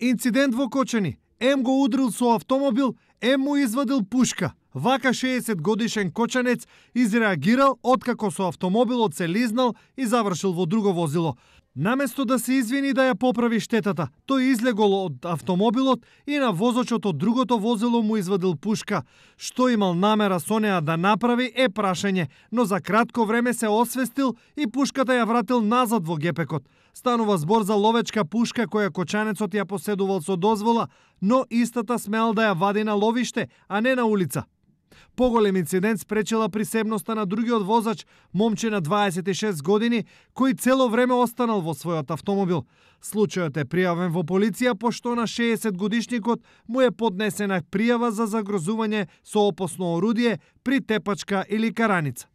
Инцидент во Кочени. Ем го удрил со автомобил, Ем му извадил пушка. Вака 60 годишен кочанец изреагирал откако со автомобилот се лизнал и завршил во друго возило. Наместо да се извини да ја поправи штетата, тој излегол од автомобилот и на возачот од другото возило му извадил пушка. Што имал намера со неа да направи е прашање, но за кратко време се освестил и пушката ја вратил назад во гепекот. Станува збор за ловечка пушка која кочанецот ја поседувал со дозвола, но истата смеал да ја вади на ловиште, а не на улица. Поголем инцидент спречила присебноста на другиот возач, момче на 26 години, кој цело време останал во својот автомобил. Случајот е пријавен во полиција пошто на 60 годишникот му е поднесена пријава за загрозување со опасно орудие при тепачка или караница.